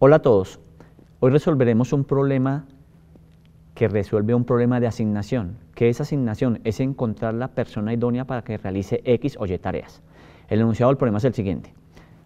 Hola a todos. Hoy resolveremos un problema que resuelve un problema de asignación. que es asignación? Es encontrar la persona idónea para que realice X o Y tareas. El enunciado del problema es el siguiente.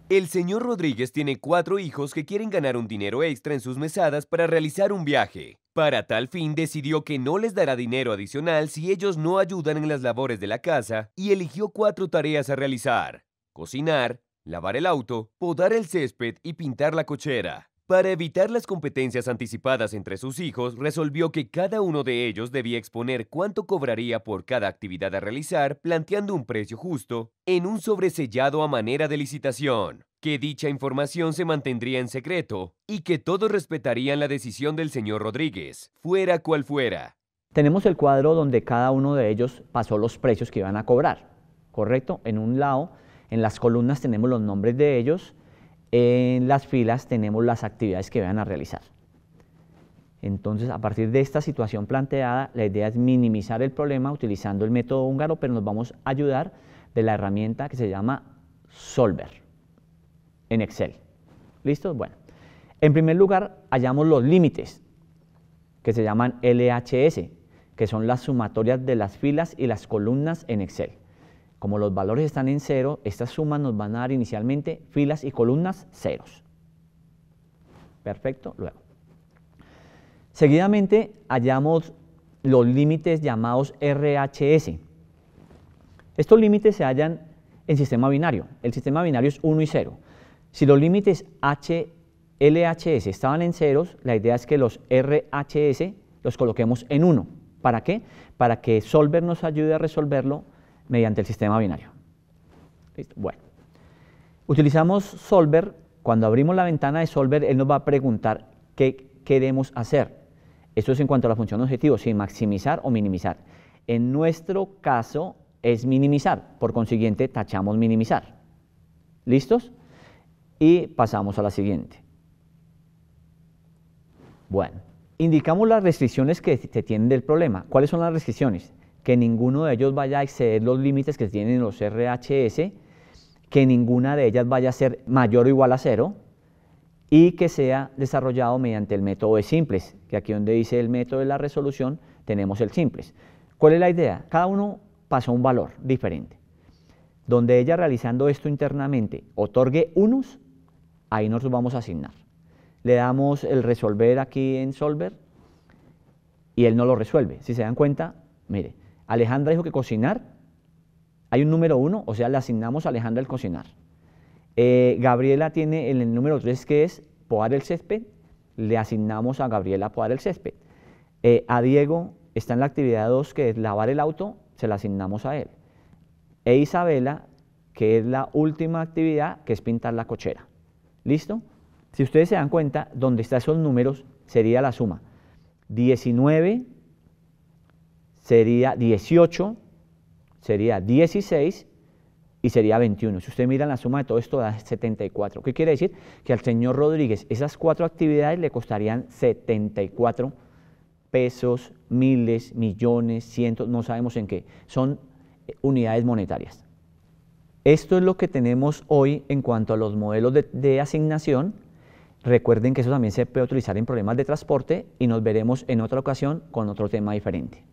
El señor Rodríguez tiene cuatro hijos que quieren ganar un dinero extra en sus mesadas para realizar un viaje. Para tal fin decidió que no les dará dinero adicional si ellos no ayudan en las labores de la casa y eligió cuatro tareas a realizar. Cocinar, lavar el auto, podar el césped y pintar la cochera. Para evitar las competencias anticipadas entre sus hijos, resolvió que cada uno de ellos debía exponer cuánto cobraría por cada actividad a realizar, planteando un precio justo, en un sobresellado a manera de licitación, que dicha información se mantendría en secreto y que todos respetarían la decisión del señor Rodríguez, fuera cual fuera. Tenemos el cuadro donde cada uno de ellos pasó los precios que iban a cobrar, ¿correcto? En un lado en las columnas tenemos los nombres de ellos, en las filas tenemos las actividades que van a realizar. Entonces, a partir de esta situación planteada, la idea es minimizar el problema utilizando el método húngaro, pero nos vamos a ayudar de la herramienta que se llama Solver en Excel. ¿Listo? Bueno. En primer lugar, hallamos los límites, que se llaman LHS, que son las sumatorias de las filas y las columnas en Excel. Como los valores están en cero, estas sumas nos van a dar inicialmente filas y columnas ceros. Perfecto, luego. Seguidamente hallamos los límites llamados RHS. Estos límites se hallan en sistema binario. El sistema binario es 1 y 0. Si los límites HLHS estaban en ceros, la idea es que los RHS los coloquemos en 1. ¿Para qué? Para que Solver nos ayude a resolverlo mediante el sistema binario. ¿Listo? Bueno, utilizamos solver. Cuando abrimos la ventana de solver, él nos va a preguntar qué queremos hacer. Esto es en cuanto a la función objetivo, si maximizar o minimizar. En nuestro caso es minimizar, por consiguiente tachamos minimizar. ¿Listos? Y pasamos a la siguiente. Bueno, indicamos las restricciones que se tienen del problema. ¿Cuáles son las restricciones? que ninguno de ellos vaya a exceder los límites que tienen los RHS, que ninguna de ellas vaya a ser mayor o igual a cero, y que sea desarrollado mediante el método de simples, que aquí donde dice el método de la resolución tenemos el simples. ¿Cuál es la idea? Cada uno pasa un valor diferente. Donde ella realizando esto internamente otorgue unos, ahí nos vamos a asignar. Le damos el resolver aquí en solver y él no lo resuelve. Si se dan cuenta, mire, Alejandra dijo que cocinar, hay un número uno, o sea, le asignamos a Alejandra el cocinar. Eh, Gabriela tiene el, número tres que es podar el césped, le asignamos a Gabriela podar el césped. Eh, a Diego está en la actividad 2 que es lavar el auto, se la asignamos a él. E Isabela, que es la última actividad, que es pintar la cochera. ¿Listo? Si ustedes se dan cuenta, donde están esos números sería la suma. 19 sería 18, sería 16 y sería 21. Si usted mira la suma de todo esto, da 74. ¿Qué quiere decir? Que al señor Rodríguez esas cuatro actividades le costarían 74 pesos, miles, millones, cientos, no sabemos en qué. Son eh, unidades monetarias. Esto es lo que tenemos hoy en cuanto a los modelos de, de asignación. Recuerden que eso también se puede utilizar en problemas de transporte y nos veremos en otra ocasión con otro tema diferente.